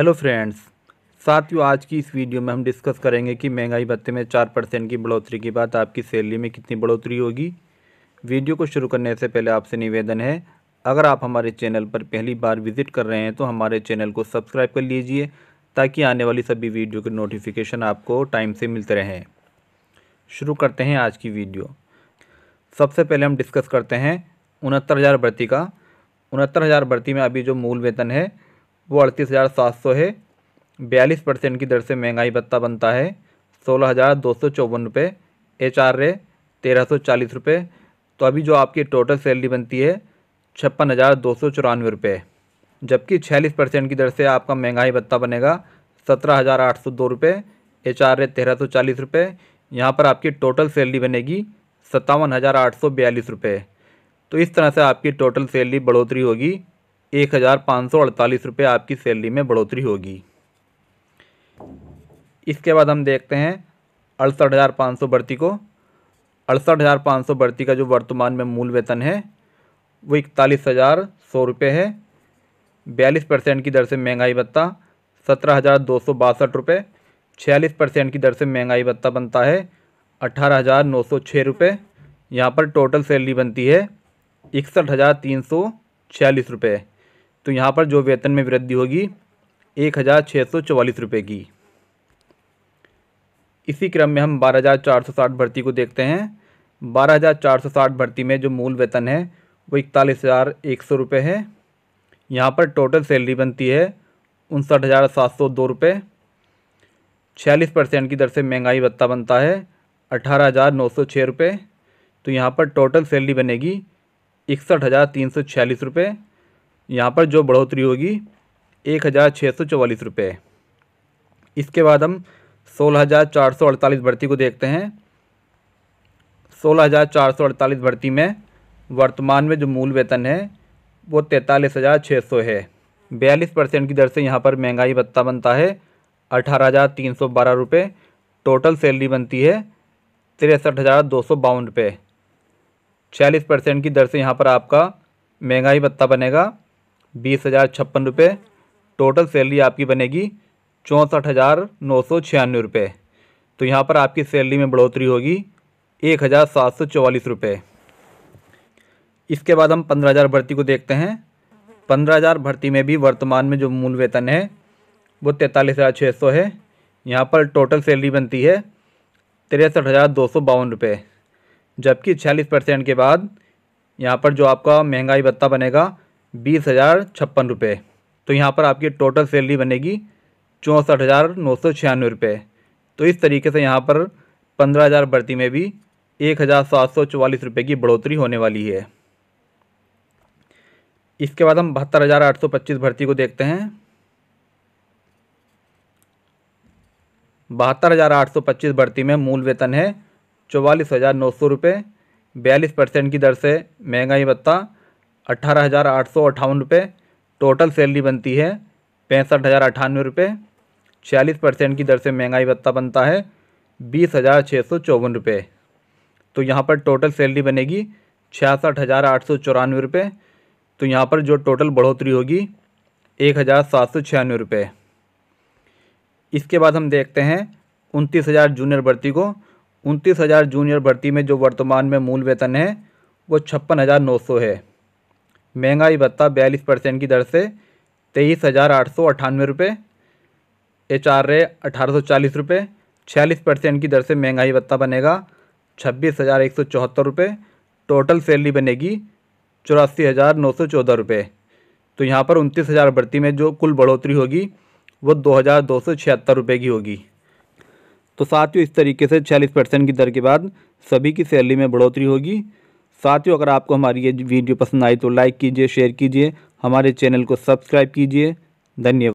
hello friends साथियों आज की इस वीडियो में हम डिस्कस करेंगे कि महंगाई भत्ते में चार परसेंट की बढ़ोतरी के बाद आपकी सैलरी में कितनी बढ़ोतरी होगी वीडियो को शुरू करने से पहले आपसे निवेदन है अगर आप हमारे चैनल पर पहली बार विजिट कर रहे हैं तो हमारे चैनल को सब्सक्राइब कर लीजिए ताकि आने वाली सभी वीडियो के नोटिफिकेशन आपको टाइम से मिलते रहें शुरू करते हैं आज की वीडियो सबसे पहले हम डिस्कस करते हैं उनहत्तर हज़ार भर्ती का उनहत्तर हज़ार भर्ती में अभी जो मूल वेतन है वो अड़तीस हज़ार सात सौ है बयालीस परसेंट की दर से महंगाई भत्ता बनता है सोलह हज़ार दो सौ चौवन रुपये एच आर ए तेरह सौ चालीस रुपये तो अभी जो आपकी टोटल सैलरी बनती है छप्पन हज़ार दो सौ चौरानवे रुपये जबकि छियालीस परसेंट की दर से आपका महंगाई भत्ता बनेगा सत्रह हज़ार आठ सौ दो रुपये एच आर ए तेरह सौ चालीस रुपये यहाँ पर आपकी टोटल सैलरी बनेगी सत्तावन हज़ार आठ सौ बयालीस रुपये तो इस तरह से आपकी टोटल सैलरी बढ़ोतरी होगी एक हज़ार पाँच सौ अड़तालीस रुपये आपकी सैलरी में बढ़ोतरी होगी इसके बाद हम देखते हैं अड़सठ हज़ार पाँच सौ भर्ती को अड़सठ हज़ार पाँच सौ भर्ती का जो वर्तमान में मूल वेतन है वो इकतालीस हज़ार सौ रुपये है बयालीस परसेंट की दर से महंगाई भत्ता सत्रह हज़ार दो सौ बासठ रुपये छियालीस परसेंट की दर से महंगाई भत्ता बनता है अट्ठारह हज़ार नौ सौ छः रुपये यहाँ पर टोटल सैलरी बनती है इकसठ हज़ार तीन सौ छियालीस रुपये तो यहाँ पर जो वेतन में वृद्धि होगी एक हज़ार छः सौ चवालीस रुपये की इसी क्रम में हम बारह हज़ार चार सौ साठ भर्ती को देखते हैं बारह हज़ार चार सौ साठ भर्ती में जो मूल वेतन है वो इकतालीस हज़ार एक सौ रुपये है यहाँ पर टोटल सैलरी बनती है उनसठ हज़ार सात सौ दो रुपये छियालीस परसेंट की दर से महंगाई भत्ता बनता है अठारह हज़ार नौ सौ छः रुपये तो यहाँ पर टोटल सैलरी बनेगी इकसठ हज़ार तीन सौ छियालीस रुपये यहाँ पर जो बढ़ोतरी होगी एक हज़ार छः सौ चवालीस रुपये इसके बाद हम सोलह हज़ार चार सौ अड़तालीस भर्ती को देखते हैं सोलह हज़ार चार सौ अड़तालीस भर्ती में वर्तमान में जो मूल वेतन है वो तैंतालीस हज़ार छः सौ है बयालीस परसेंट की दर से यहाँ पर महंगाई भत्ता बनता है अठारह हज़ार तीन सौ बारह रुपये टोटल सैलरी बनती है तिरसठ हज़ार दो सौ बावन रुपये छियालीस परसेंट की दर से यहाँ पर आपका महंगाई भत्ता बनेगा बीस हज़ार छप्पन रुपये टोटल सैलरी आपकी बनेगी चौंसठ हज़ार नौ सौ छियानवे रुपये तो यहाँ पर आपकी सैलरी में बढ़ोतरी होगी एक हज़ार सात सौ चौवालीस रुपये इसके बाद हम पंद्रह हज़ार भर्ती को देखते हैं पंद्रह हज़ार भर्ती में भी वर्तमान में जो मूल वेतन है वो तैंतालीस हज़ार छः सौ है यहाँ पर टोटल सैलरी बनती है तिरसठ हज़ार दो सौ बावन रुपये जबकि छियालीस परसेंट के बाद यहाँ पर जो आपका महंगाई भत्ता बनेगा बीस हज़ार छप्पन रुपये तो यहाँ पर आपकी टोटल सैलरी बनेगी चौंसठ हज़ार नौ सौ छियानवे रुपये तो इस तरीके से यहाँ पर पंद्रह हज़ार भर्ती में भी एक हज़ार सात सौ चवालीस रुपये की बढ़ोतरी होने वाली है इसके बाद हम बहत्तर हज़ार आठ सौ पच्चीस भर्ती को देखते हैं बहत्तर हज़ार आठ सौ पच्चीस भर्ती में मूल वेतन है चौवालीस हज़ार नौ सौ रुपये बयालीस परसेंट की दर से महंगाई भत्ता अट्ठारह हज़ार आठ सौ रुपये टोटल सैलरी बनती है पैंसठ हज़ार अट्ठानवे रुपये छियालीस परसेंट की दर से महंगाई भत्ता बनता है बीस हज़ार छः सौ चौवन रुपये तो यहाँ पर टोटल सैलरी बनेगी छियासठ हज़ार आठ सौ चौरानवे रुपये तो यहाँ पर जो टोटल बढ़ोतरी होगी एक हज़ार सात सौ छियानवे रुपये इसके बाद हम देखते हैं उनतीस हज़ार जूनियर भर्ती को उनतीस हज़ार जूनियर भर्ती में जो वर्तमान में मूल वेतन है वो छप्पन हज़ार नौ सौ है महंगाई भत्ता बयालीस परसेंट की दर से तेईस हज़ार आठ सौ अट्ठानवे रुपये एच आर ए अठारह सौ चालीस रुपये छियालीस परसेंट की दर से महंगाई भत्ता बनेगा छब्बीस हज़ार एक सौ चौहत्तर रुपये टोटल सैलरी बनेगी चौरासी हज़ार नौ सौ चौदह रुपये तो यहाँ पर उनतीस हज़ार भर्ती में जो कुल बढ़ोतरी होगी वो दो हज़ार दो सौ छिहत्तर रुपये की होगी तो साथियों इस तरीके से छियालीस परसेंट की दर के बाद सभी की सैलरी में बढ़ोतरी होगी साथियों अगर आपको हमारी ये वीडियो पसंद आई तो लाइक कीजिए शेयर कीजिए हमारे चैनल को सब्सक्राइब कीजिए धन्यवाद